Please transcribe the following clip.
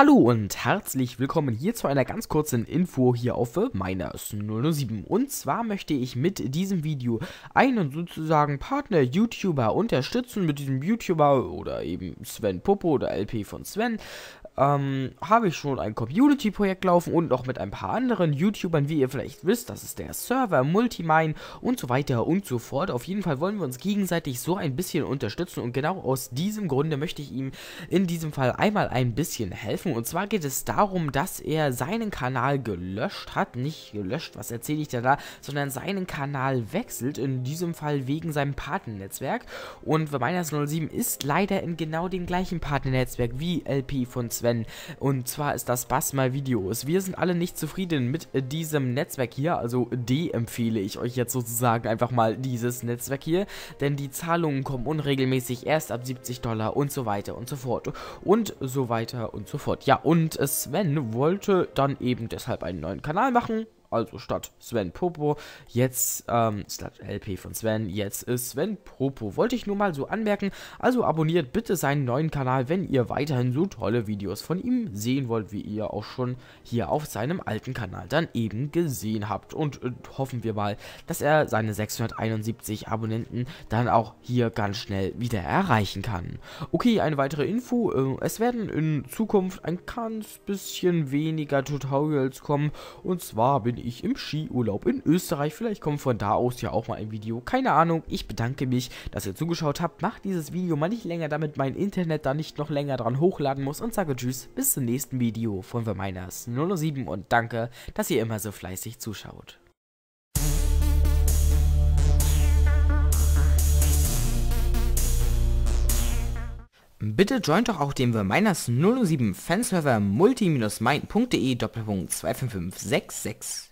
Hallo und herzlich willkommen hier zu einer ganz kurzen Info hier auf Miners 007. Und zwar möchte ich mit diesem Video einen sozusagen Partner-YouTuber unterstützen. Mit diesem YouTuber oder eben Sven Popo oder LP von Sven ähm, habe ich schon ein Community-Projekt laufen und noch mit ein paar anderen YouTubern, wie ihr vielleicht wisst, das ist der Server, Multimine und so weiter und so fort. Auf jeden Fall wollen wir uns gegenseitig so ein bisschen unterstützen und genau aus diesem Grunde möchte ich ihm in diesem Fall einmal ein bisschen helfen. Und zwar geht es darum, dass er seinen Kanal gelöscht hat, nicht gelöscht, was erzähle ich da da, sondern seinen Kanal wechselt, in diesem Fall wegen seinem Patennetzwerk. Und Verminers07 ist leider in genau dem gleichen Patennetzwerk wie LP von Sven Rennen. Und zwar ist das Bass mal Videos. Wir sind alle nicht zufrieden mit äh, diesem Netzwerk hier, also D empfehle ich euch jetzt sozusagen einfach mal dieses Netzwerk hier, denn die Zahlungen kommen unregelmäßig erst ab 70 Dollar und so weiter und so fort und so weiter und so fort. Ja, und Sven wollte dann eben deshalb einen neuen Kanal machen also statt Sven Popo, jetzt, ähm, statt LP von Sven, jetzt ist Sven Popo. Wollte ich nur mal so anmerken, also abonniert bitte seinen neuen Kanal, wenn ihr weiterhin so tolle Videos von ihm sehen wollt, wie ihr auch schon hier auf seinem alten Kanal dann eben gesehen habt. Und äh, hoffen wir mal, dass er seine 671 Abonnenten dann auch hier ganz schnell wieder erreichen kann. Okay, eine weitere Info, äh, es werden in Zukunft ein ganz bisschen weniger Tutorials kommen, und zwar bin ich, im Skiurlaub in Österreich. Vielleicht kommt von da aus ja auch mal ein Video. Keine Ahnung. Ich bedanke mich, dass ihr zugeschaut habt. Macht dieses Video mal nicht länger, damit mein Internet da nicht noch länger dran hochladen muss. Und sage Tschüss, bis zum nächsten Video von The Miners 007 und danke, dass ihr immer so fleißig zuschaut. Bitte joint doch auch den Verminers 007 Fanserver multi-mind.de 25566.